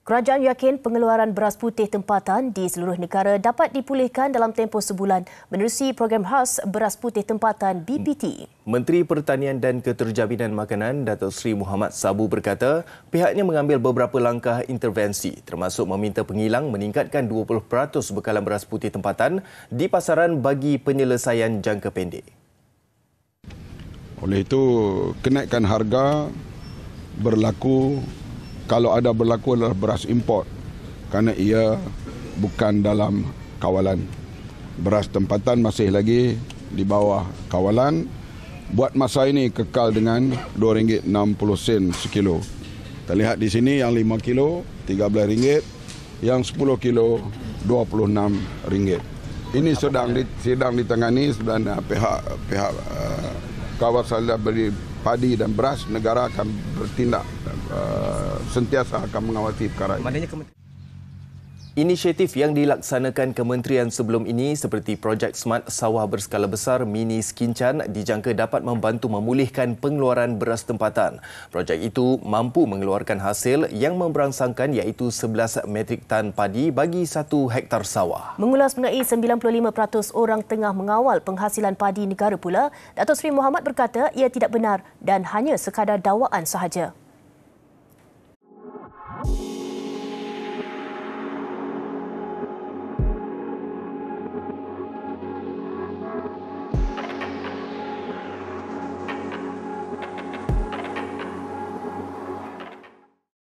Kerajaan yakin pengeluaran beras putih tempatan di seluruh negara dapat dipulihkan dalam tempoh sebulan menerusi program khas beras putih tempatan BPT. Menteri Pertanian dan Keterjaminan Makanan Datuk Seri Muhammad Sabu berkata pihaknya mengambil beberapa langkah intervensi termasuk meminta pengilang meningkatkan 20% bekalan beras putih tempatan di pasaran bagi penyelesaian jangka pendek. Oleh itu, kenaikan harga berlaku kalau ada berlaku adalah beras import kerana ia bukan dalam kawalan beras tempatan masih lagi di bawah kawalan buat masa ini kekal dengan RM2.60 sekilo. Terlihat di sini yang 5 kilo RM13, yang 10 kilo RM26. Ini sedang sedang ditangani sebenarnya pihak pihak uh, kawasan dah beri padi dan beras negara akan bertindak uh, sentiasa akan mengawasi perkara ini. Inisiatif yang dilaksanakan kementerian sebelum ini seperti projek Smart Sawah Berskala Besar Mini Skincan dijangka dapat membantu memulihkan pengeluaran beras tempatan. Projek itu mampu mengeluarkan hasil yang memberangsangkan iaitu 11 metrik tan padi bagi 1 hektar sawah. Mengulas mengenai 95% orang tengah mengawal penghasilan padi negara pula, Datuk Sri Muhammad berkata ia tidak benar dan hanya sekadar dawaan sahaja.